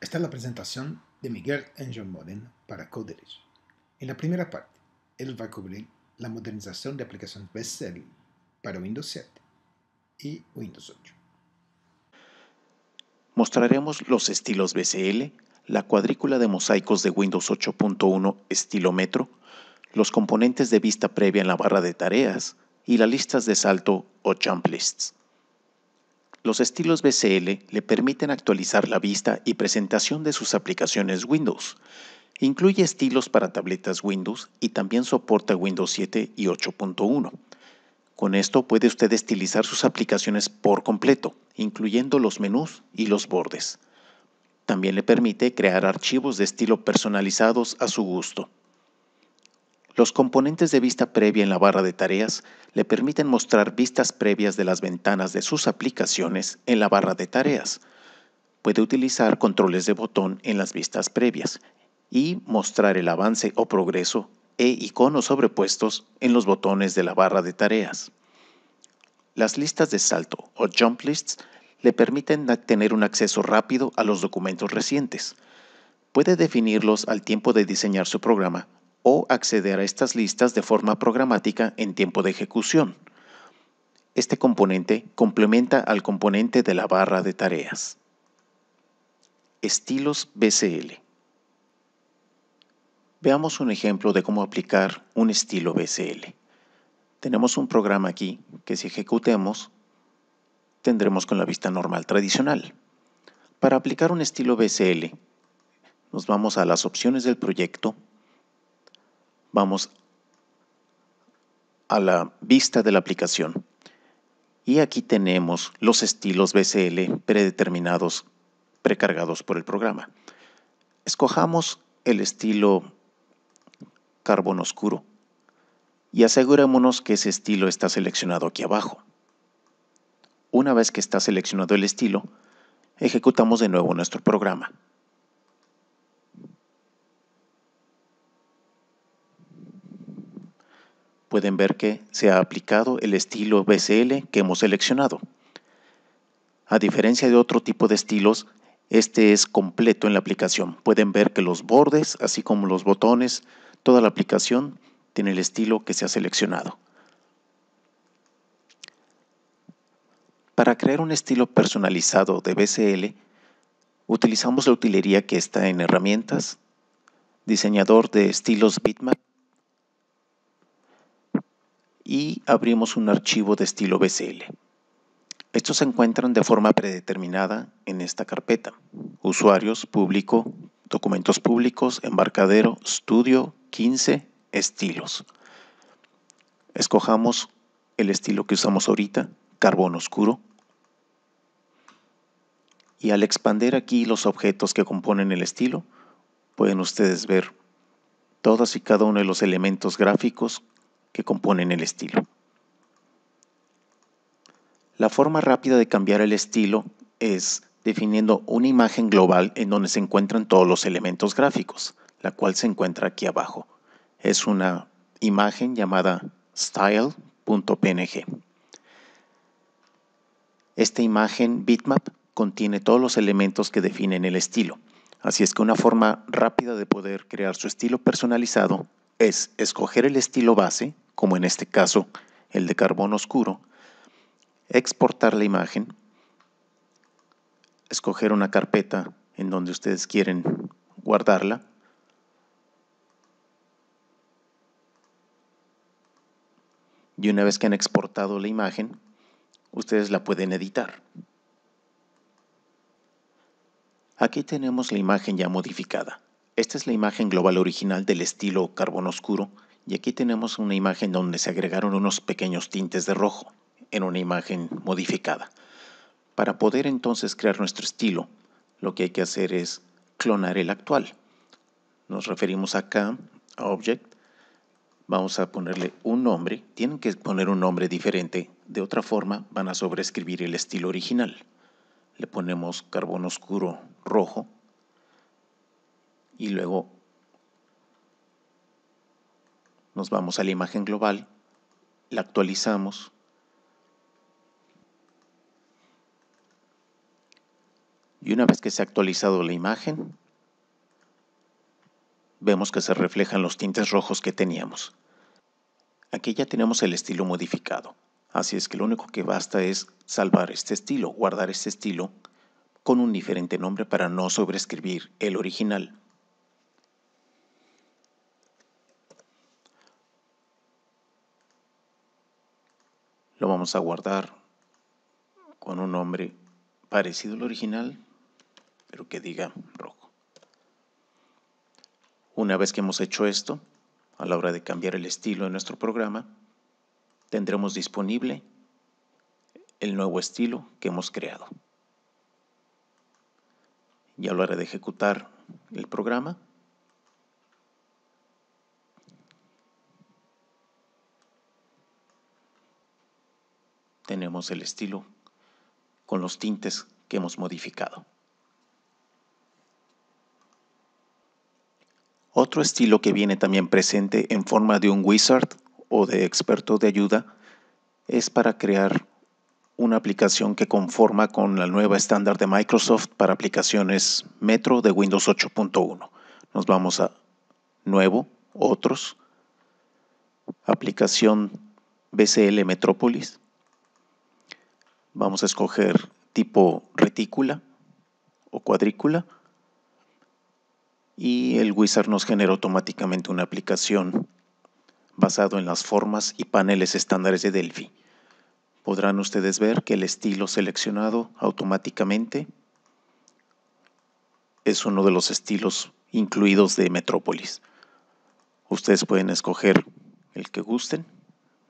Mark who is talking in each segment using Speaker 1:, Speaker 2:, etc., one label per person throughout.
Speaker 1: Esta es la presentación de Miguel Angel Modern para Coderish. En la primera parte, él va a cubrir la modernización de aplicaciones BCL para Windows 7 y Windows 8. Mostraremos los estilos BCL, la cuadrícula de mosaicos de Windows 8.1 estilo metro, los componentes de vista previa en la barra de tareas y las listas de salto o jump lists. Los estilos BCL le permiten actualizar la vista y presentación de sus aplicaciones Windows. Incluye estilos para tabletas Windows y también soporta Windows 7 y 8.1. Con esto puede usted estilizar sus aplicaciones por completo, incluyendo los menús y los bordes. También le permite crear archivos de estilo personalizados a su gusto. Los componentes de vista previa en la barra de tareas le permiten mostrar vistas previas de las ventanas de sus aplicaciones en la barra de tareas. Puede utilizar controles de botón en las vistas previas y mostrar el avance o progreso e iconos sobrepuestos en los botones de la barra de tareas. Las listas de salto o jump lists le permiten tener un acceso rápido a los documentos recientes. Puede definirlos al tiempo de diseñar su programa o acceder a estas listas de forma programática en tiempo de ejecución. Este componente complementa al componente de la barra de tareas. Estilos BCL. Veamos un ejemplo de cómo aplicar un estilo BCL. Tenemos un programa aquí que si ejecutemos tendremos con la vista normal tradicional. Para aplicar un estilo BCL, nos vamos a las opciones del proyecto Vamos a la vista de la aplicación. Y aquí tenemos los estilos BCL predeterminados, precargados por el programa. Escojamos el estilo carbón oscuro y asegurémonos que ese estilo está seleccionado aquí abajo. Una vez que está seleccionado el estilo, ejecutamos de nuevo nuestro programa. pueden ver que se ha aplicado el estilo BCL que hemos seleccionado. A diferencia de otro tipo de estilos, este es completo en la aplicación. Pueden ver que los bordes, así como los botones, toda la aplicación tiene el estilo que se ha seleccionado. Para crear un estilo personalizado de BCL, utilizamos la utilería que está en Herramientas, Diseñador de estilos bitmap, y abrimos un archivo de estilo BCL. Estos se encuentran de forma predeterminada en esta carpeta. Usuarios, público, documentos públicos, embarcadero, estudio, 15, estilos. Escojamos el estilo que usamos ahorita, carbón oscuro. Y al expander aquí los objetos que componen el estilo, pueden ustedes ver todos y cada uno de los elementos gráficos que componen el estilo. La forma rápida de cambiar el estilo es definiendo una imagen global en donde se encuentran todos los elementos gráficos, la cual se encuentra aquí abajo. Es una imagen llamada style.png. Esta imagen bitmap contiene todos los elementos que definen el estilo, así es que una forma rápida de poder crear su estilo personalizado es escoger el estilo base, como en este caso el de carbón oscuro, exportar la imagen, escoger una carpeta en donde ustedes quieren guardarla, y una vez que han exportado la imagen, ustedes la pueden editar. Aquí tenemos la imagen ya modificada. Esta es la imagen global original del estilo carbón oscuro y aquí tenemos una imagen donde se agregaron unos pequeños tintes de rojo en una imagen modificada. Para poder entonces crear nuestro estilo, lo que hay que hacer es clonar el actual. Nos referimos acá a Object, vamos a ponerle un nombre, tienen que poner un nombre diferente, de otra forma van a sobreescribir el estilo original. Le ponemos carbón oscuro rojo y luego nos vamos a la imagen global, la actualizamos. Y una vez que se ha actualizado la imagen, vemos que se reflejan los tintes rojos que teníamos. Aquí ya tenemos el estilo modificado, así es que lo único que basta es salvar este estilo, guardar este estilo con un diferente nombre para no sobreescribir el original. lo vamos a guardar con un nombre parecido al original, pero que diga rojo. Una vez que hemos hecho esto, a la hora de cambiar el estilo de nuestro programa, tendremos disponible el nuevo estilo que hemos creado. Y a la hora de ejecutar el programa, tenemos el estilo con los tintes que hemos modificado. Otro estilo que viene también presente en forma de un wizard o de experto de ayuda es para crear una aplicación que conforma con la nueva estándar de Microsoft para aplicaciones Metro de Windows 8.1. Nos vamos a Nuevo, Otros, Aplicación BCL Metropolis vamos a escoger tipo retícula o cuadrícula y el wizard nos genera automáticamente una aplicación basado en las formas y paneles estándares de Delphi. Podrán ustedes ver que el estilo seleccionado automáticamente es uno de los estilos incluidos de Metrópolis. Ustedes pueden escoger el que gusten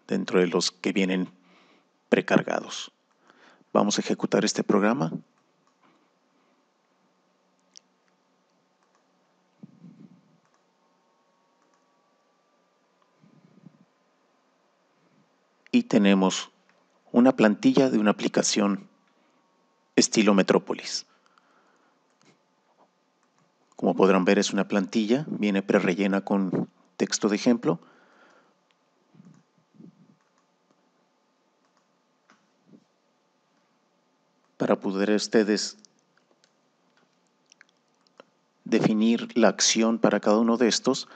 Speaker 1: dentro de los que vienen precargados. Vamos a ejecutar este programa. Y tenemos una plantilla de una aplicación estilo Metrópolis. Como podrán ver es una plantilla, viene prerellena con texto de ejemplo. para poder ustedes definir la acción para cada uno de estos,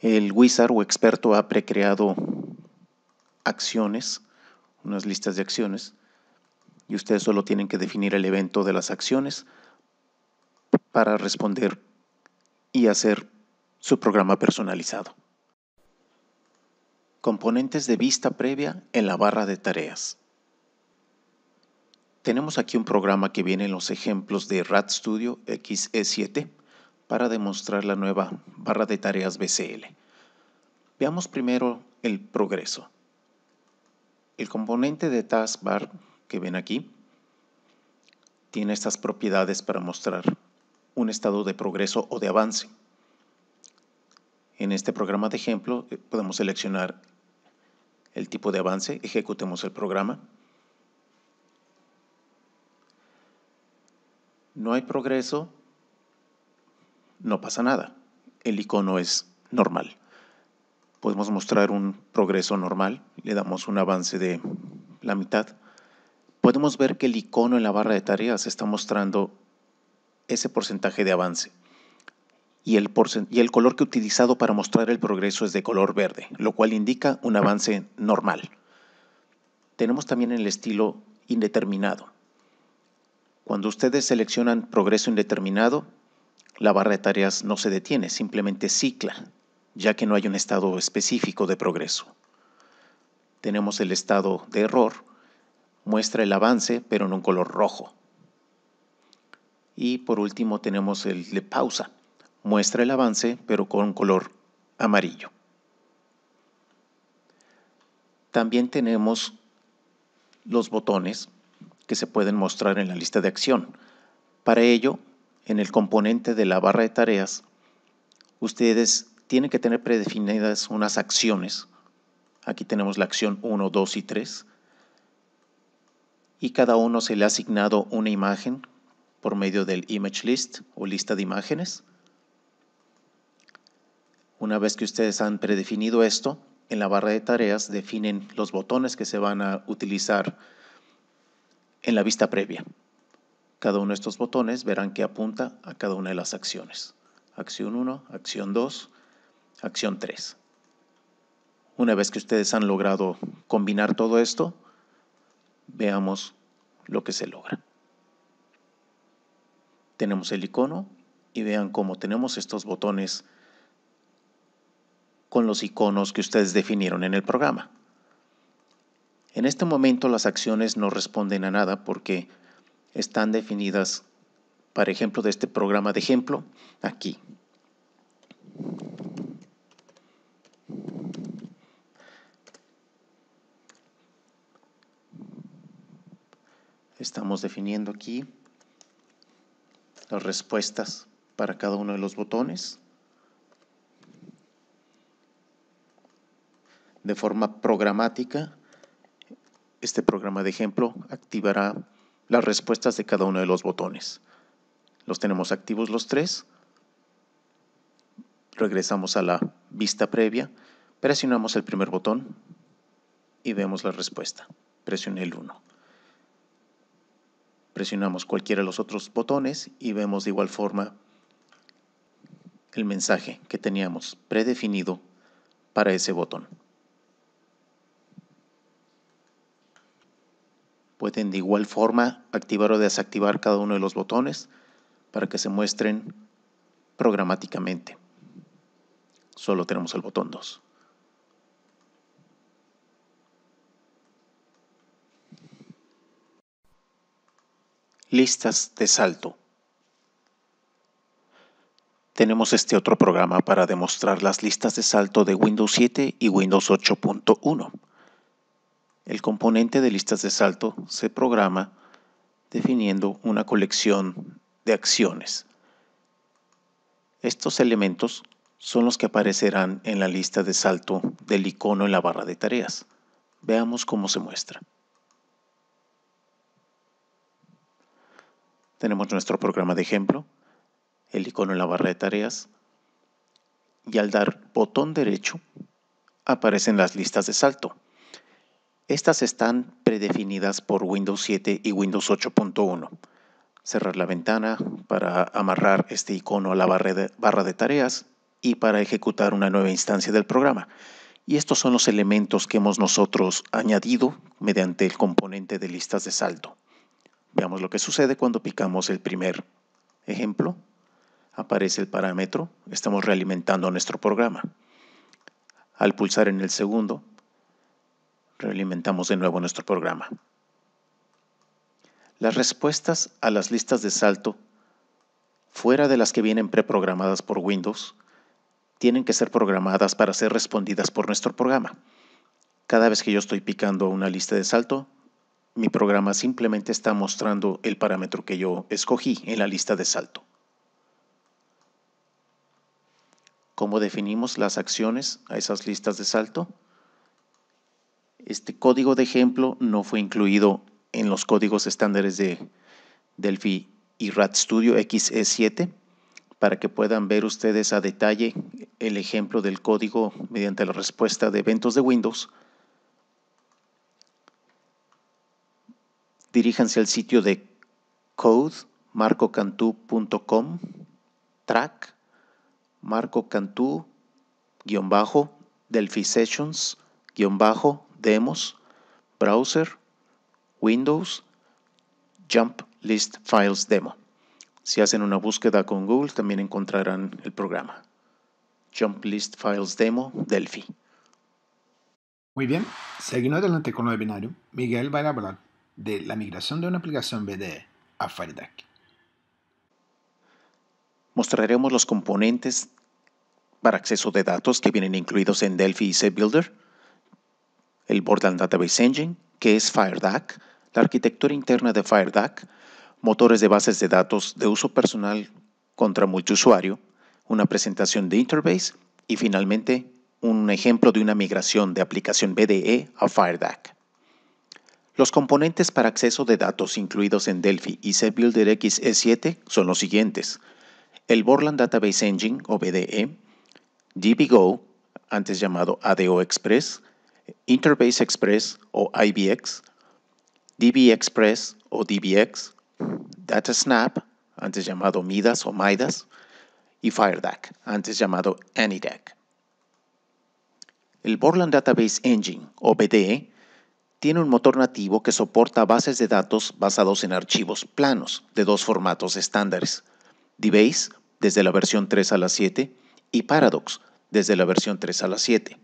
Speaker 1: el wizard o experto ha precreado acciones, unas listas de acciones, y ustedes solo tienen que definir el evento de las acciones para responder y hacer su programa personalizado. Componentes de vista previa en la barra de tareas. Tenemos aquí un programa que viene en los ejemplos de RAD Studio XE7 para demostrar la nueva barra de tareas BCL. Veamos primero el progreso. El componente de taskbar que ven aquí tiene estas propiedades para mostrar un estado de progreso o de avance. En este programa de ejemplo eh, podemos seleccionar el tipo de avance, ejecutemos el programa. no hay progreso, no pasa nada. El icono es normal. Podemos mostrar un progreso normal, le damos un avance de la mitad. Podemos ver que el icono en la barra de tareas está mostrando ese porcentaje de avance. Y el, color que he utilizado para mostrar el progreso es de color verde, lo cual indica un avance normal. Tenemos también el estilo indeterminado. Cuando ustedes seleccionan progreso indeterminado, la barra de tareas no se detiene, simplemente cicla, ya que no hay un estado específico de progreso. Tenemos el estado de error, muestra el avance, pero en un color rojo. Y por último tenemos el de pausa, muestra el avance, pero con un color amarillo. También tenemos los botones que se pueden mostrar en la lista de acción. Para ello, en el componente de la barra de tareas, ustedes tienen que tener predefinidas unas acciones. Aquí tenemos la acción 1, 2 y 3. Y cada uno se le ha asignado una imagen por medio del image list o lista de imágenes. Una vez que ustedes han predefinido esto, en la barra de tareas definen los botones que se van a utilizar en la vista previa, cada uno de estos botones verán que apunta a cada una de las acciones. Acción 1, acción 2, acción 3. Una vez que ustedes han logrado combinar todo esto, veamos lo que se logra. Tenemos el icono y vean cómo tenemos estos botones con los iconos que ustedes definieron en el programa. En este momento las acciones no responden a nada porque están definidas, por ejemplo, de este programa de ejemplo, aquí. Estamos definiendo aquí las respuestas para cada uno de los botones de forma programática este programa de ejemplo activará las respuestas de cada uno de los botones. Los tenemos activos los tres. Regresamos a la vista previa, presionamos el primer botón y vemos la respuesta. Presioné el 1. Presionamos cualquiera de los otros botones y vemos de igual forma el mensaje que teníamos predefinido para ese botón. Pueden de igual forma activar o desactivar cada uno de los botones para que se muestren programáticamente. Solo tenemos el botón 2. Listas de salto. Tenemos este otro programa para demostrar las listas de salto de Windows 7 y Windows 8.1. El componente de listas de salto se programa definiendo una colección de acciones. Estos elementos son los que aparecerán en la lista de salto del icono en la barra de tareas. Veamos cómo se muestra. Tenemos nuestro programa de ejemplo, el icono en la barra de tareas, y al dar botón derecho aparecen las listas de salto. Estas están predefinidas por Windows 7 y Windows 8.1. Cerrar la ventana para amarrar este icono a la barra de, barra de tareas y para ejecutar una nueva instancia del programa. Y estos son los elementos que hemos nosotros añadido mediante el componente de listas de salto. Veamos lo que sucede cuando picamos el primer ejemplo. Aparece el parámetro, estamos realimentando nuestro programa. Al pulsar en el segundo, Realimentamos de nuevo nuestro programa. Las respuestas a las listas de salto, fuera de las que vienen preprogramadas por Windows, tienen que ser programadas para ser respondidas por nuestro programa. Cada vez que yo estoy picando una lista de salto, mi programa simplemente está mostrando el parámetro que yo escogí en la lista de salto. ¿Cómo definimos las acciones a esas listas de salto? Este código de ejemplo no fue incluido en los códigos estándares de Delphi y Studio XE7 para que puedan ver ustedes a detalle el ejemplo del código mediante la respuesta de eventos de Windows. Diríjanse al sitio de code track marcocantú-delphi sessions-bajo Demos, Browser, Windows, Jump List Files Demo. Si hacen una búsqueda con Google también encontrarán el programa. Jump List Files Demo Delphi. Muy bien, seguimos adelante con el webinario. Miguel va a hablar de la migración de una aplicación BDE a FireDAC. Mostraremos los componentes para acceso de datos que vienen incluidos en Delphi y Builder el Borland Database Engine, que es FireDAC, la arquitectura interna de FireDAC, motores de bases de datos de uso personal contra multiusuario, una presentación de Interbase y finalmente un ejemplo de una migración de aplicación BDE a FireDAC. Los componentes para acceso de datos incluidos en Delphi y ZBuilderX xe 7 son los siguientes. El Borland Database Engine o BDE, DBGO, antes llamado ADO Express, Interbase Express o IBX, DB Express o DBX, DataSnap, antes llamado MIDAS o MIDAS, y FireDAC, antes llamado AnyDAC. El Borland Database Engine o BDE tiene un motor nativo que soporta bases de datos basados en archivos planos de dos formatos estándares, DBase desde la versión 3 a la 7 y Paradox desde la versión 3 a la 7.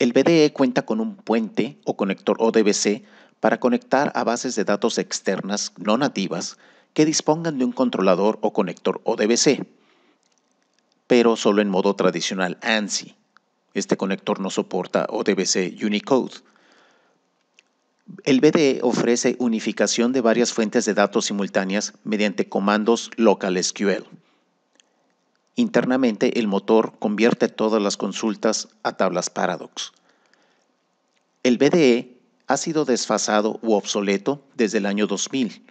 Speaker 1: El BDE cuenta con un puente o conector ODBC para conectar a bases de datos externas no nativas que dispongan de un controlador o conector ODBC, pero solo en modo tradicional ANSI. Este conector no soporta ODBC Unicode. El BDE ofrece unificación de varias fuentes de datos simultáneas mediante comandos local SQL. Internamente, el motor convierte todas las consultas a tablas Paradox. El BDE ha sido desfasado u obsoleto desde el año 2000.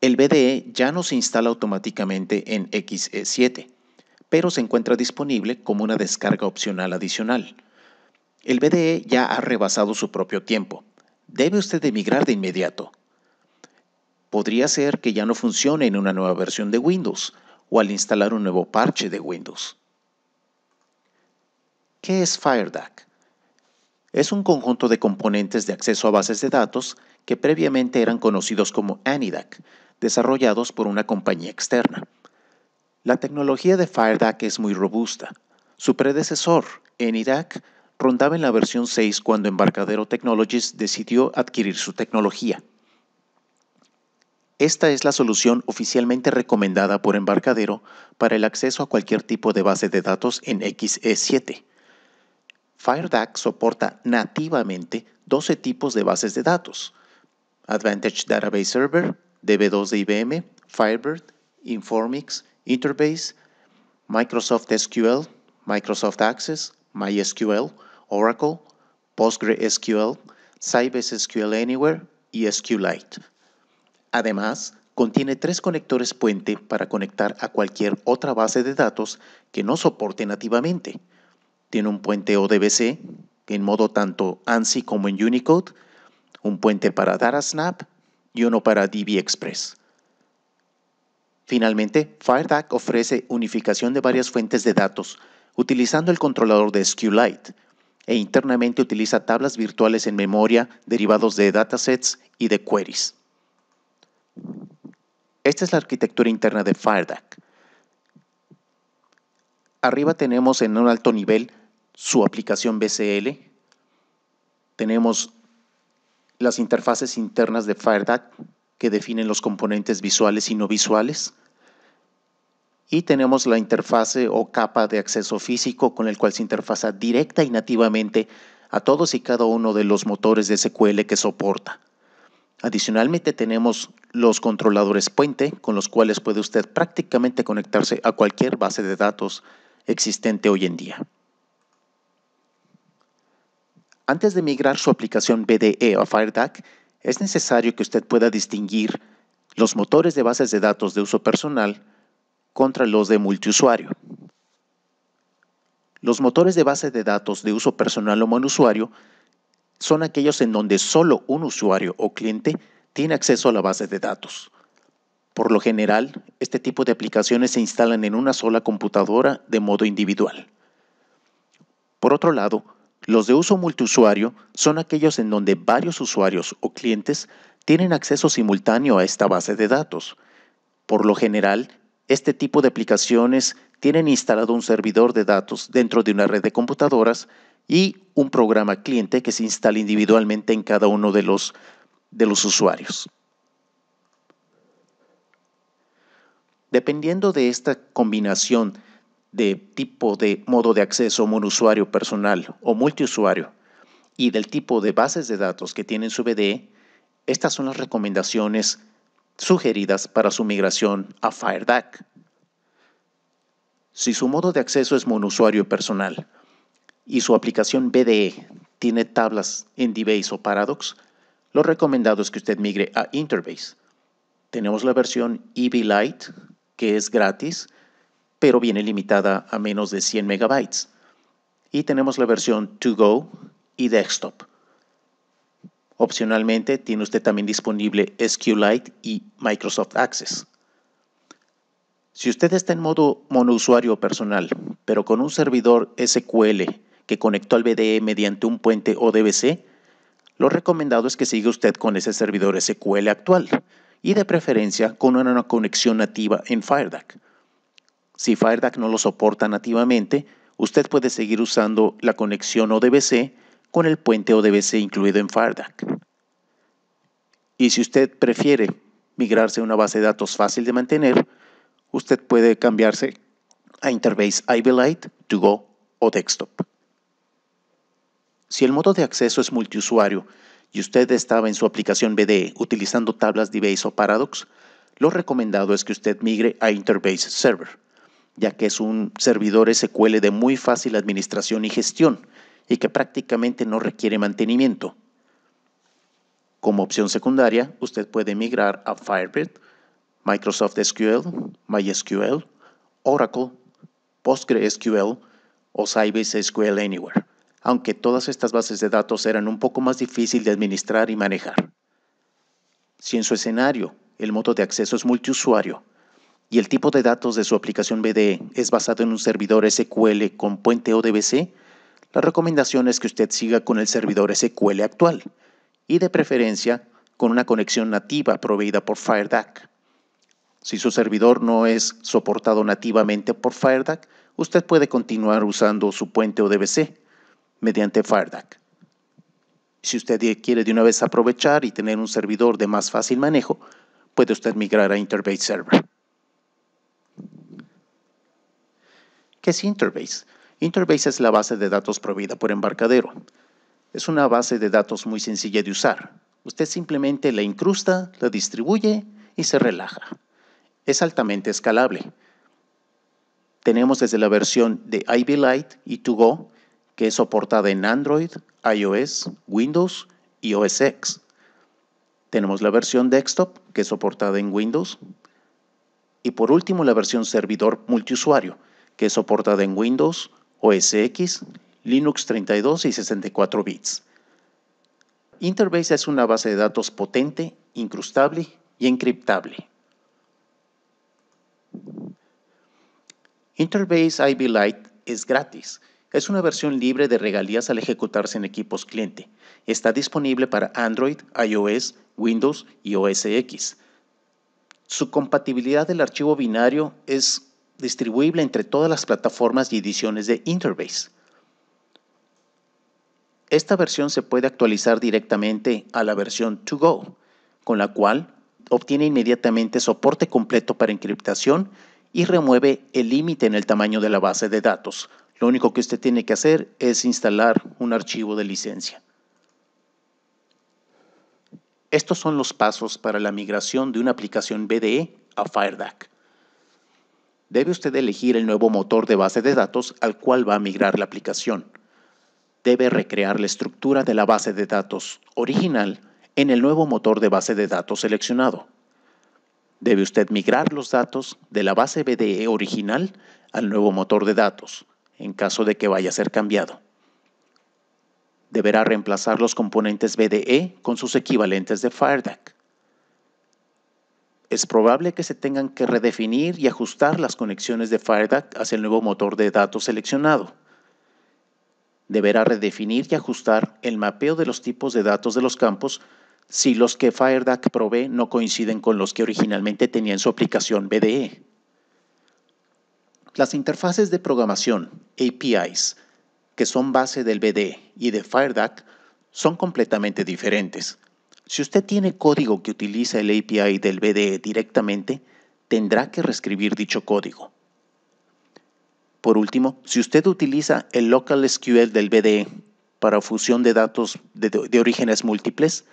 Speaker 1: El BDE ya no se instala automáticamente en XE7, pero se encuentra disponible como una descarga opcional adicional. El BDE ya ha rebasado su propio tiempo. Debe usted emigrar de inmediato. Podría ser que ya no funcione en una nueva versión de Windows, o al instalar un nuevo parche de Windows. ¿Qué es FireDAC? Es un conjunto de componentes de acceso a bases de datos que previamente eran conocidos como ANIDAC, desarrollados por una compañía externa. La tecnología de FireDAC es muy robusta. Su predecesor, AniDAC, rondaba en la versión 6 cuando Embarcadero Technologies decidió adquirir su tecnología. Esta es la solución oficialmente recomendada por embarcadero para el acceso a cualquier tipo de base de datos en XE7. FireDAC soporta nativamente 12 tipos de bases de datos. Advantage Database Server, DB2 de IBM, Firebird, Informix, Interbase, Microsoft SQL, Microsoft Access, MySQL, Oracle, PostgreSQL, Sybase SQL Anywhere y SQLite. Además, contiene tres conectores puente para conectar a cualquier otra base de datos que no soporte nativamente. Tiene un puente ODBC en modo tanto ANSI como en Unicode, un puente para DataSnap y uno para DB Express. Finalmente, FireDAC ofrece unificación de varias fuentes de datos utilizando el controlador de SQLite e internamente utiliza tablas virtuales en memoria derivados de datasets y de queries. Esta es la arquitectura interna de FireDAC. Arriba tenemos en un alto nivel su aplicación BCL. Tenemos las interfaces internas de FireDAC que definen los componentes visuales y no visuales. Y tenemos la interfase o capa de acceso físico con el cual se interfaza directa y nativamente a todos y cada uno de los motores de SQL que soporta. Adicionalmente tenemos los controladores puente, con los cuales puede usted prácticamente conectarse a cualquier base de datos existente hoy en día. Antes de migrar su aplicación BDE a FireDAC, es necesario que usted pueda distinguir los motores de bases de datos de uso personal contra los de multiusuario. Los motores de bases de datos de uso personal o monusuario son aquellos en donde solo un usuario o cliente tiene acceso a la base de datos. Por lo general, este tipo de aplicaciones se instalan en una sola computadora de modo individual. Por otro lado, los de uso multiusuario son aquellos en donde varios usuarios o clientes tienen acceso simultáneo a esta base de datos. Por lo general, este tipo de aplicaciones tienen instalado un servidor de datos dentro de una red de computadoras y un programa cliente que se instala individualmente en cada uno de los, usuarios. Dependiendo de esta combinación de tipo de modo de acceso monusuario personal o multiusuario y del tipo de bases de datos que tiene su BDE, estas son las recomendaciones sugeridas para su migración a FireDAC. Si su modo de acceso es monusuario personal y su aplicación BDE tiene tablas en DBase o Paradox, lo recomendado es que usted migre a Interbase. Tenemos la versión EV Lite, que es gratis, pero viene limitada a menos de 100 megabytes. Y tenemos la versión To Go y Desktop. Opcionalmente, tiene usted también disponible SQLite y Microsoft Access. Si usted está en modo monousuario personal, pero con un servidor SQL que conectó al BDE mediante un puente ODBC, lo recomendado es que siga usted con ese servidor SQL actual y de preferencia con una conexión nativa en FireDAC. Si FireDAC no lo soporta nativamente, usted puede seguir usando la conexión ODBC con el puente ODBC incluido en FireDAC. Y si usted prefiere migrarse a una base de datos fácil de mantener, usted puede cambiarse a Interbase IBLite To Go o Desktop. Si el modo de acceso es multiusuario y usted estaba en su aplicación BDE utilizando tablas DBase o Paradox, lo recomendado es que usted migre a Interbase Server, ya que es un servidor SQL de muy fácil administración y gestión y que prácticamente no requiere mantenimiento. Como opción secundaria, usted puede migrar a Firebird, Microsoft SQL, MySQL, Oracle, PostgreSQL o Sybase SQL Anywhere aunque todas estas bases de datos eran un poco más difíciles de administrar y manejar. Si en su escenario el modo de acceso es multiusuario y el tipo de datos de su aplicación BDE es basado en un servidor SQL con puente ODBC, la recomendación es que usted siga con el servidor SQL actual y de preferencia con una conexión nativa proveída por FireDAC. Si su servidor no es soportado nativamente por FireDAC, usted puede continuar usando su puente ODBC mediante FarDac. Si usted quiere de una vez aprovechar y tener un servidor de más fácil manejo, puede usted migrar a Interbase Server. ¿Qué es Interbase? Interbase es la base de datos Prohibida por embarcadero. Es una base de datos muy sencilla de usar. Usted simplemente la incrusta, la distribuye y se relaja. Es altamente escalable. Tenemos desde la versión de Ivy Lite y To Go que es soportada en Android, iOS, Windows y OS X. Tenemos la versión desktop, que es soportada en Windows. Y por último, la versión servidor multiusuario, que es soportada en Windows, OS X, Linux 32 y 64 bits. Interbase es una base de datos potente, incrustable y encriptable. Interbase IB Lite es gratis es una versión libre de regalías al ejecutarse en equipos cliente. Está disponible para Android, iOS, Windows y OS X. Su compatibilidad del archivo binario es distribuible entre todas las plataformas y ediciones de Interbase. Esta versión se puede actualizar directamente a la versión To Go, con la cual obtiene inmediatamente soporte completo para encriptación y remueve el límite en el tamaño de la base de datos, lo único que usted tiene que hacer es instalar un archivo de licencia. Estos son los pasos para la migración de una aplicación BDE a FireDAC. Debe usted elegir el nuevo motor de base de datos al cual va a migrar la aplicación. Debe recrear la estructura de la base de datos original en el nuevo motor de base de datos seleccionado. Debe usted migrar los datos de la base BDE original al nuevo motor de datos, en caso de que vaya a ser cambiado. Deberá reemplazar los componentes BDE con sus equivalentes de FireDAC. Es probable que se tengan que redefinir y ajustar las conexiones de FireDAC hacia el nuevo motor de datos seleccionado. Deberá redefinir y ajustar el mapeo de los tipos de datos de los campos si los que FireDAC provee no coinciden con los que originalmente tenía en su aplicación BDE. Las interfaces de programación, APIs, que son base del BD y de FireDAC, son completamente diferentes. Si usted tiene código que utiliza el API del BDE directamente, tendrá que reescribir dicho código. Por último, si usted utiliza el local SQL del BDE para fusión de datos de, orígenes múltiples,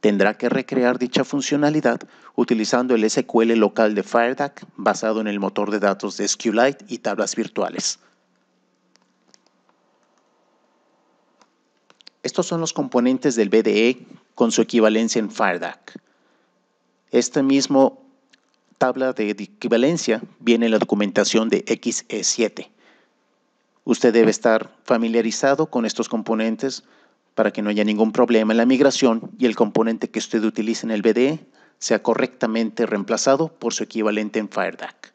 Speaker 1: tendrá que recrear dicha funcionalidad utilizando el SQL local de FireDAC basado en el motor de datos de SQLite y tablas virtuales. Estos son los componentes del BDE con su equivalencia en FireDAC. Esta misma tabla de equivalencia viene en la documentación de XE7. Usted debe estar familiarizado con estos componentes para que no haya ningún problema en la migración y el componente que usted utilice en el BDE sea correctamente reemplazado por su equivalente en FireDAC.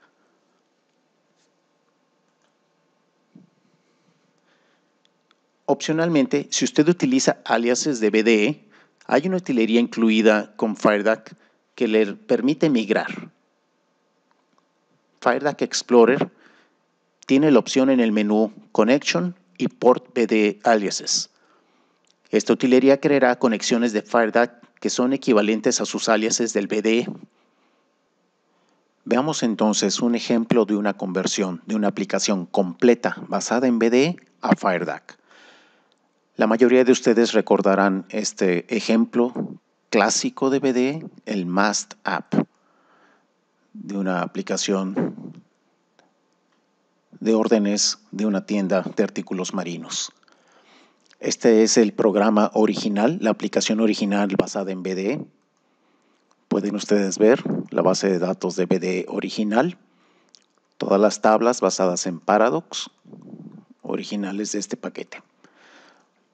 Speaker 1: Opcionalmente, si usted utiliza aliases de BDE, hay una utilería incluida con FireDAC que le permite migrar. FireDAC Explorer tiene la opción en el menú Connection y Port BDE Aliases esta utilería creará conexiones de FireDAC que son equivalentes a sus aliases del BDE. Veamos entonces un ejemplo de una conversión de una aplicación completa basada en BDE a FireDAC. La mayoría de ustedes recordarán este ejemplo clásico de BDE, el MAST App, de una aplicación de órdenes de una tienda de artículos marinos. Este es el programa original, la aplicación original basada en BDE. Pueden ustedes ver la base de datos de BDE original, todas las tablas basadas en Paradox originales de este paquete.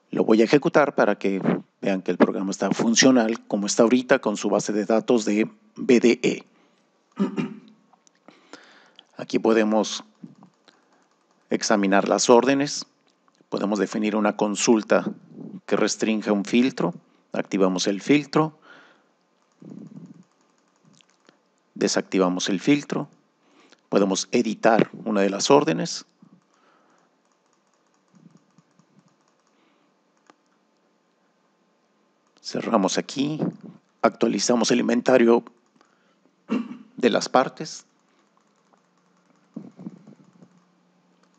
Speaker 1: Lo voy a ejecutar para que vean que el programa está funcional como está ahorita con su base de datos de BDE. Aquí podemos examinar las órdenes, Podemos definir una consulta que restrinja un filtro. Activamos el filtro. Desactivamos el filtro. Podemos editar una de las órdenes. Cerramos aquí. Actualizamos el inventario de las partes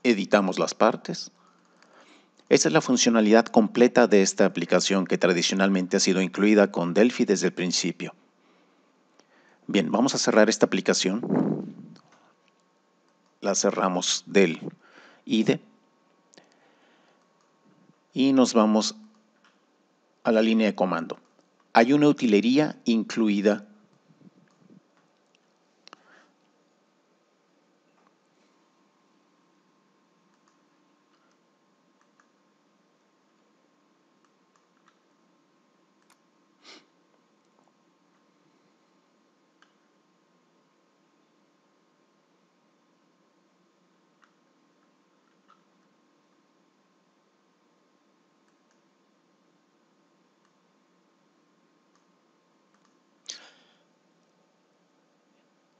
Speaker 1: editamos las partes. Esta es la funcionalidad completa de esta aplicación que tradicionalmente ha sido incluida con Delphi desde el principio. Bien, vamos a cerrar esta aplicación. La cerramos del IDE. Y nos vamos a la línea de comando. Hay una utilería incluida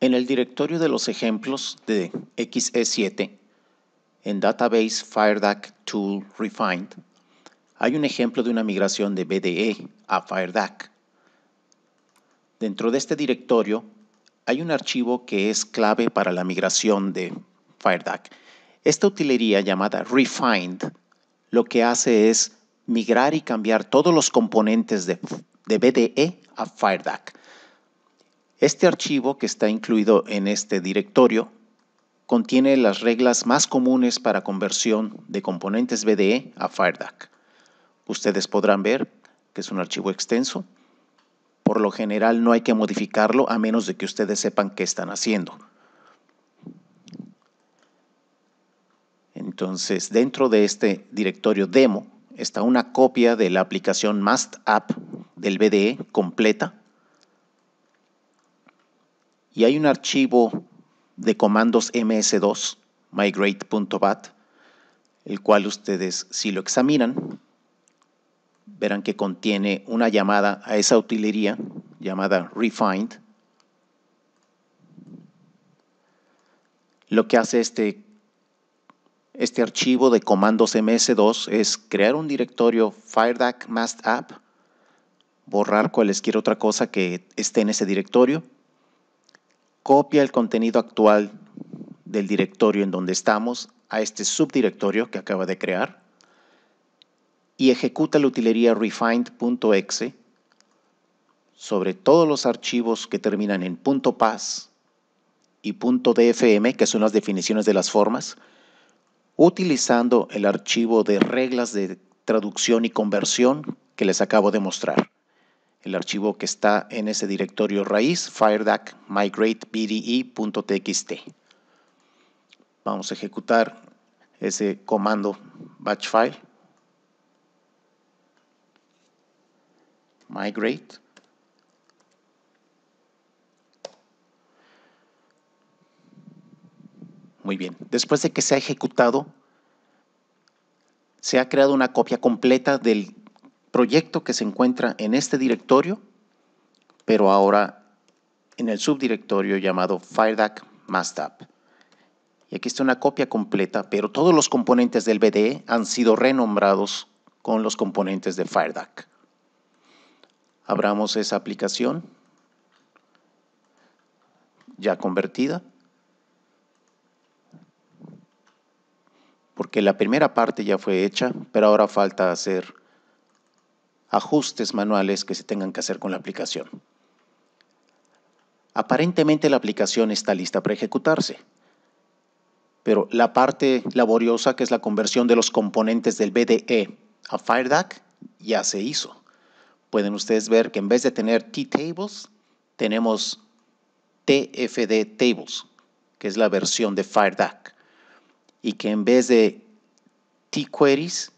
Speaker 1: En el directorio de los ejemplos de XE7, en Database FireDAC Tool Refined, hay un ejemplo de una migración de BDE a FireDAC. Dentro de este directorio hay un archivo que es clave para la migración de FireDAC. Esta utilería llamada Refined lo que hace es migrar y cambiar todos los componentes de, de BDE a FireDAC. Este archivo que está incluido en este directorio contiene las reglas más comunes para conversión de componentes BDE a FireDAC. Ustedes podrán ver que es un archivo extenso. Por lo general no hay que modificarlo a menos de que ustedes sepan qué están haciendo. Entonces, dentro de este directorio demo está una copia de la aplicación MustApp del BDE completa y hay un archivo de comandos ms2, migrate.bat, el cual ustedes si lo examinan, verán que contiene una llamada a esa utilería llamada refind. Lo que hace este, este archivo de comandos ms2 es crear un directorio FireDAC mastapp, borrar cualquier otra cosa que esté en ese directorio, copia el contenido actual del directorio en donde estamos a este subdirectorio que acaba de crear y ejecuta la utilería refined.exe sobre todos los archivos que terminan en .pas y .dfm, que son las definiciones de las formas, utilizando el archivo de reglas de traducción y conversión que les acabo de mostrar el archivo que está en ese directorio raíz, firedac migratebde.txt. Vamos a ejecutar ese comando batch file migrate Muy bien. Después de que se ha ejecutado, se ha creado una copia completa del proyecto que se encuentra en este directorio, pero ahora en el subdirectorio llamado FireDAC Mastap. Y aquí está una copia completa, pero todos los componentes del BDE han sido renombrados con los componentes de FireDAC. Abramos esa aplicación ya convertida, porque la primera parte ya fue hecha, pero ahora falta hacer ajustes manuales que se tengan que hacer con la aplicación. Aparentemente la aplicación está lista para ejecutarse, pero la parte laboriosa que es la conversión de los componentes del BDE a FireDAC ya se hizo. Pueden ustedes ver que en vez de tener T-Tables, tenemos TFD Tables, que es la versión de FireDAC, y que en vez de T-Queries,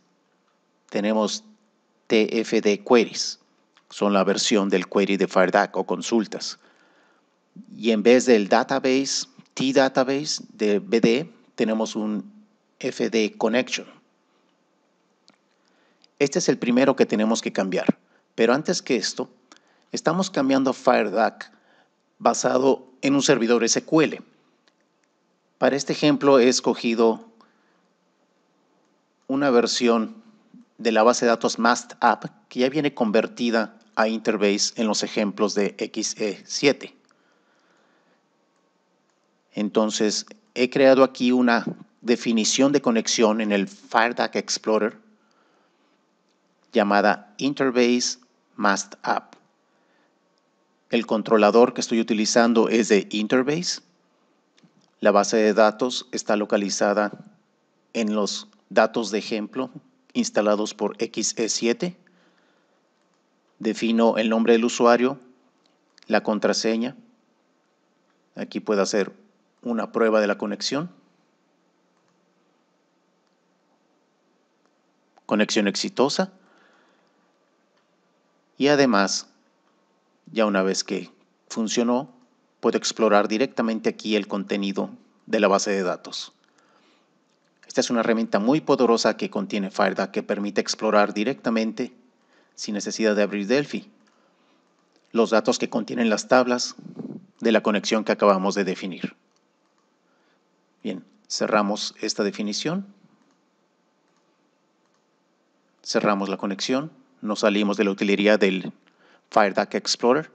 Speaker 1: tenemos TFD queries. Son la versión del query de FireDAC o consultas. Y en vez del database, T-database de BD, tenemos un FD connection. Este es el primero que tenemos que cambiar. Pero antes que esto, estamos cambiando FireDAC basado en un servidor SQL. Para este ejemplo he escogido una versión de la base de datos Mast App, que ya viene convertida a Interbase en los ejemplos de XE7. Entonces, he creado aquí una definición de conexión en el FireDAC Explorer llamada Interbase Mast App. El controlador que estoy utilizando es de Interbase. La base de datos está localizada en los datos de ejemplo instalados por XE7. Defino el nombre del usuario, la contraseña. Aquí puedo hacer una prueba de la conexión. Conexión exitosa. Y además, ya una vez que funcionó, puedo explorar directamente aquí el contenido de la base de datos. Esta es una herramienta muy poderosa que contiene FireDAC que permite explorar directamente, sin necesidad de abrir Delphi, los datos que contienen las tablas de la conexión que acabamos de definir. Bien, cerramos esta definición. Cerramos la conexión. Nos salimos de la utilidad del FireDAC Explorer.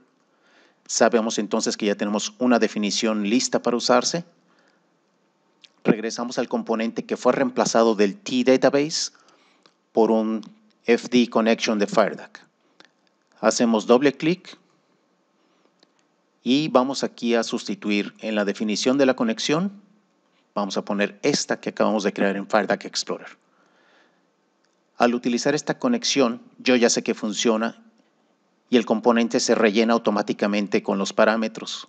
Speaker 1: Sabemos entonces que ya tenemos una definición lista para usarse regresamos al componente que fue reemplazado del T-Database por un FD Connection de FireDAC. Hacemos doble clic y vamos aquí a sustituir en la definición de la conexión, vamos a poner esta que acabamos de crear en FireDAC Explorer. Al utilizar esta conexión, yo ya sé que funciona y el componente se rellena automáticamente con los parámetros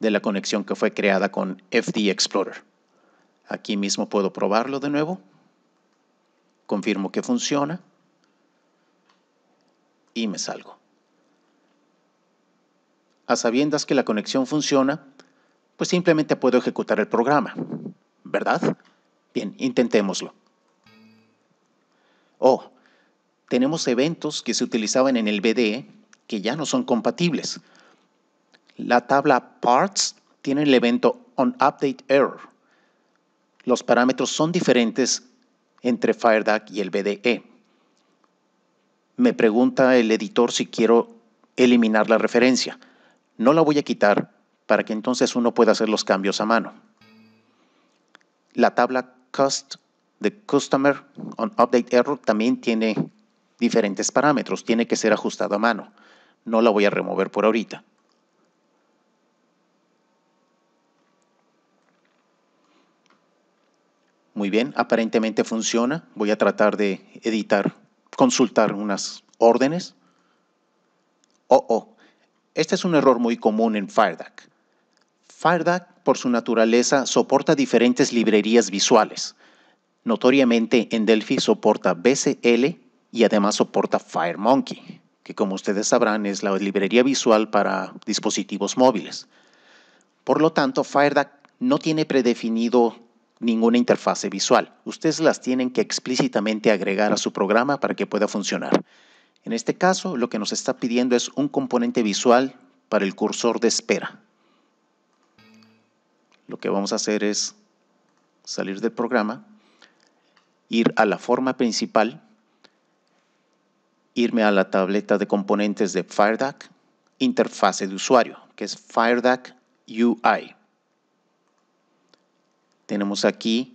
Speaker 1: de la conexión que fue creada con FD Explorer. Aquí mismo puedo probarlo de nuevo. Confirmo que funciona. Y me salgo. A sabiendas que la conexión funciona, pues simplemente puedo ejecutar el programa, ¿verdad? Bien, intentémoslo. Oh, tenemos eventos que se utilizaban en el BDE que ya no son compatibles. La tabla parts tiene el evento on update error los parámetros son diferentes entre FireDAC y el BDE. Me pregunta el editor si quiero eliminar la referencia. No la voy a quitar para que entonces uno pueda hacer los cambios a mano. La tabla Cost de Customer on Update Error también tiene diferentes parámetros, tiene que ser ajustado a mano. No la voy a remover por ahorita. Muy bien, aparentemente funciona. Voy a tratar de editar, consultar unas órdenes. Oh, oh, este es un error muy común en FireDAC. FireDAC, por su naturaleza, soporta diferentes librerías visuales. Notoriamente, en Delphi soporta BCL y además soporta FireMonkey, que como ustedes sabrán es la librería visual para dispositivos móviles. Por lo tanto, FireDAC no tiene predefinido ninguna interfase visual. Ustedes las tienen que explícitamente agregar a su programa para que pueda funcionar. En este caso, lo que nos está pidiendo es un componente visual para el cursor de espera. Lo que vamos a hacer es salir del programa, ir a la forma principal, irme a la tableta de componentes de FireDAC, interfase de usuario, que es FireDAC UI tenemos aquí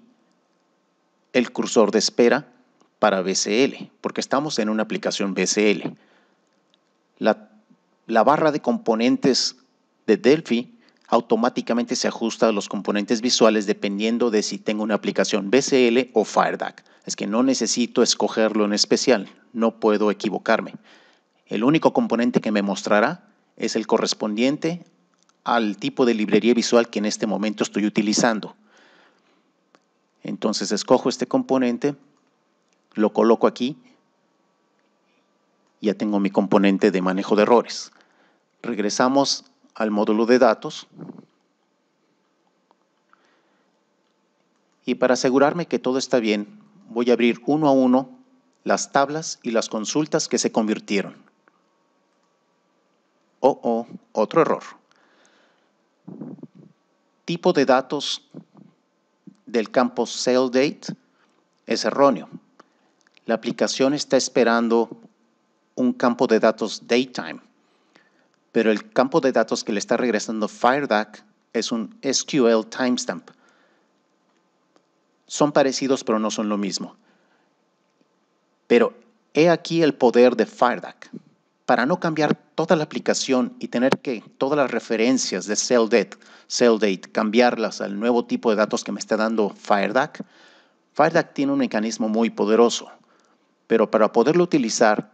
Speaker 1: el cursor de espera para BCL, porque estamos en una aplicación BCL. La, barra de componentes de Delphi automáticamente se ajusta a los componentes visuales dependiendo de si tengo una aplicación BCL o FireDAC. Es que no necesito escogerlo en especial, no puedo equivocarme. El único componente que me mostrará es el correspondiente al tipo de librería visual que en este momento estoy utilizando. Entonces escojo este componente, lo coloco aquí, ya tengo mi componente de manejo de errores. Regresamos al módulo de datos y para asegurarme que todo está bien, voy a abrir uno a uno las tablas y las consultas que se convirtieron. Oh, oh, otro error. Tipo de datos del campo sale date es erróneo. La aplicación está esperando un campo de datos datetime, pero el campo de datos que le está regresando FireDAC es un SQL timestamp. Son parecidos, pero no son lo mismo. Pero he aquí el poder de FireDAC. Para no cambiar toda la aplicación y tener que todas las referencias de cell date cambiarlas al nuevo tipo de datos que me está dando FireDAC, FireDAC tiene un mecanismo muy poderoso, pero para poderlo utilizar,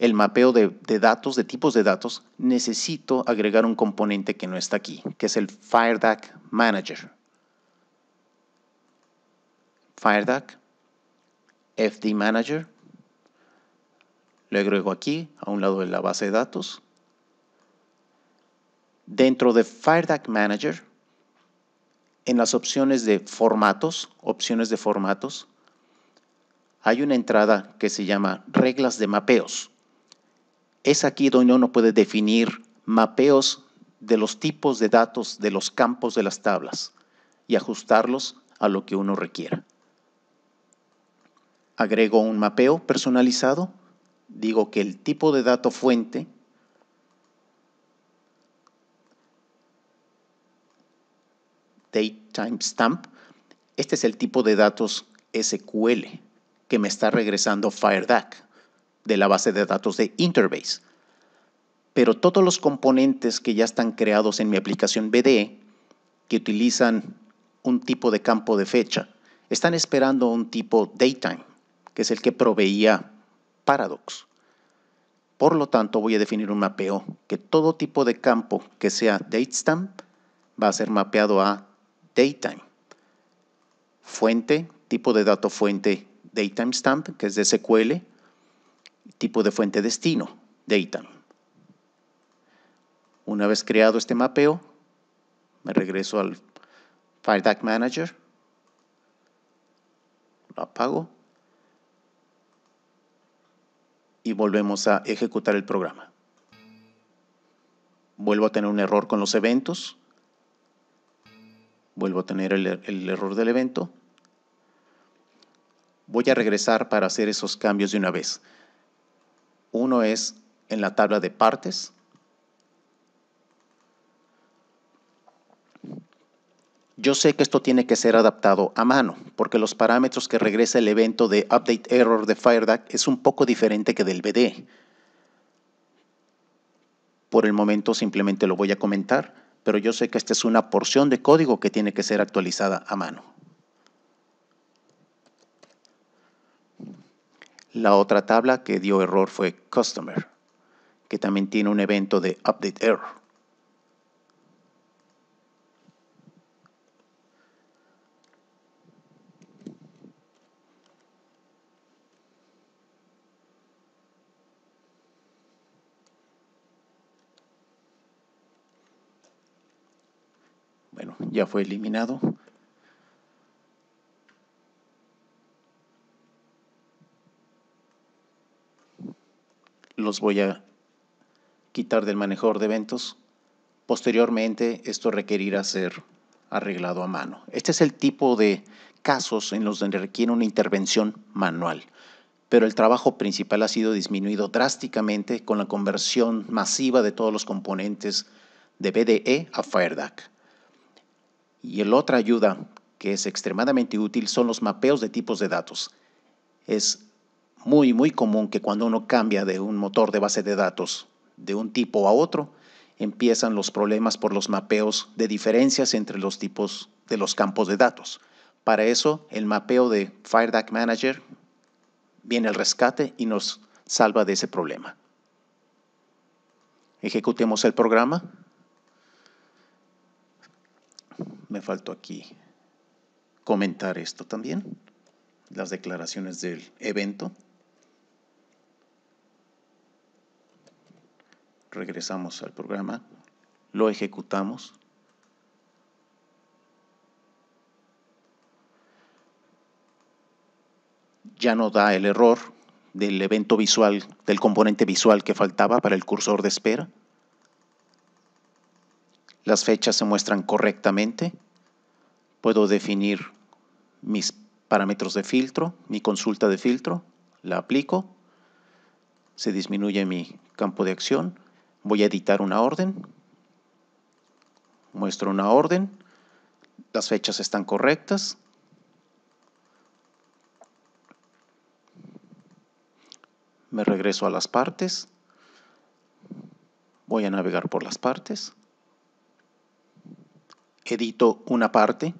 Speaker 1: el mapeo de, de datos, de tipos de datos, necesito agregar un componente que no está aquí, que es el FireDAC Manager. FireDAC, FD Manager, le agrego aquí, a un lado de la base de datos. Dentro de FireDAC Manager, en las opciones de formatos, opciones de formatos, hay una entrada que se llama reglas de mapeos. Es aquí donde uno puede definir mapeos de los tipos de datos de los campos de las tablas y ajustarlos a lo que uno requiera. Agrego un mapeo personalizado digo que el tipo de dato fuente date stamp este es el tipo de datos SQL que me está regresando FireDAC de la base de datos de Interbase. Pero todos los componentes que ya están creados en mi aplicación BDE, que utilizan un tipo de campo de fecha, están esperando un tipo DateTime, que es el que proveía Paradox. Por lo tanto, voy a definir un mapeo que todo tipo de campo que sea datestamp va a ser mapeado a datetime. Fuente, tipo de dato fuente datetime stamp, que es de SQL, tipo de fuente destino, datetime. Una vez creado este mapeo, me regreso al FireDAC Manager, lo apago y volvemos a ejecutar el programa. Vuelvo a tener un error con los eventos. Vuelvo a tener el, error del evento. Voy a regresar para hacer esos cambios de una vez. Uno es en la tabla de partes, Yo sé que esto tiene que ser adaptado a mano, porque los parámetros que regresa el evento de update error de FireDAC es un poco diferente que del BD. Por el momento simplemente lo voy a comentar, pero yo sé que esta es una porción de código que tiene que ser actualizada a mano. La otra tabla que dio error fue Customer, que también tiene un evento de update error. ya fue eliminado. Los voy a quitar del manejador de eventos. Posteriormente, esto requerirá ser arreglado a mano. Este es el tipo de casos en los que requiere una intervención manual, pero el trabajo principal ha sido disminuido drásticamente con la conversión masiva de todos los componentes de BDE a FireDAC. Y la otra ayuda que es extremadamente útil son los mapeos de tipos de datos. Es muy, muy común que cuando uno cambia de un motor de base de datos de un tipo a otro, empiezan los problemas por los mapeos de diferencias entre los tipos de los campos de datos. Para eso, el mapeo de FireDAC Manager viene al rescate y nos salva de ese problema. Ejecutemos el programa. me faltó aquí comentar esto también, las declaraciones del evento. Regresamos al programa, lo ejecutamos. Ya no da el error del evento visual, del componente visual que faltaba para el cursor de espera. Las fechas se muestran correctamente Puedo definir mis parámetros de filtro, mi consulta de filtro, la aplico, se disminuye mi campo de acción, voy a editar una orden, muestro una orden, las fechas están correctas, me regreso a las partes, voy a navegar por las partes, edito una parte,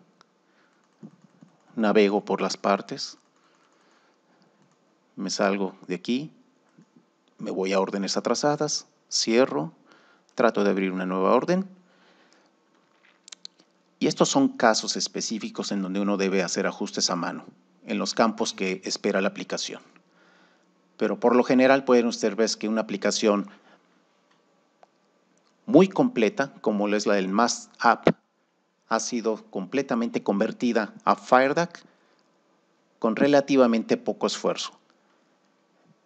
Speaker 1: navego por las partes, me salgo de aquí, me voy a órdenes atrasadas, cierro, trato de abrir una nueva orden. Y estos son casos específicos en donde uno debe hacer ajustes a mano, en los campos que espera la aplicación. Pero por lo general pueden ustedes ver que una aplicación muy completa, como es la del MAS App, ha sido completamente convertida a FireDAC con relativamente poco esfuerzo.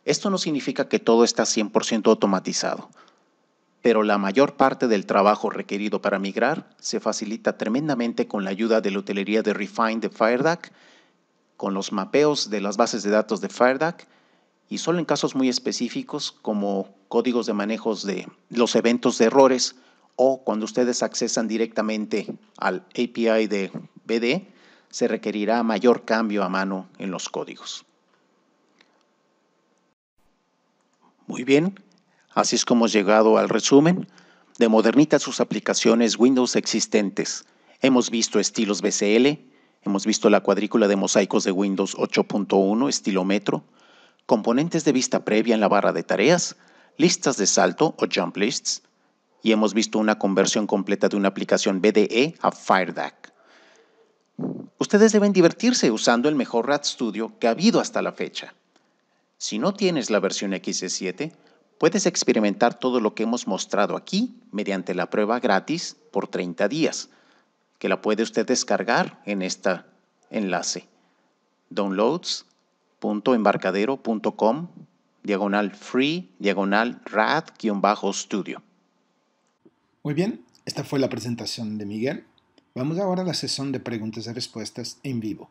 Speaker 1: Esto no significa que todo está 100% automatizado, pero la mayor parte del trabajo requerido para migrar se facilita tremendamente con la ayuda de la hotelería de Refine de FireDAC, con los mapeos de las bases de datos de FireDAC y solo en casos muy específicos como códigos de manejos de los eventos de errores, o cuando ustedes accesan directamente al API de BD, se requerirá mayor cambio a mano en los códigos. Muy bien, así es como hemos llegado al resumen. De Modernita sus aplicaciones Windows existentes. Hemos visto estilos BCL, hemos visto la cuadrícula de mosaicos de Windows 8.1 estilo metro, componentes de vista previa en la barra de tareas, listas de salto o jump lists, y hemos visto una conversión completa de una aplicación BDE a FireDAC. Ustedes deben divertirse usando el mejor RAD Studio que ha habido hasta la fecha. Si no tienes la versión XC7, puedes experimentar todo lo que hemos mostrado aquí mediante la prueba gratis por 30 días, que la puede usted descargar en este enlace. downloads.embarcadero.com diagonal free diagonal rad-studio. Muy bien, esta fue la presentación de Miguel. Vamos ahora a la sesión de preguntas y respuestas en vivo.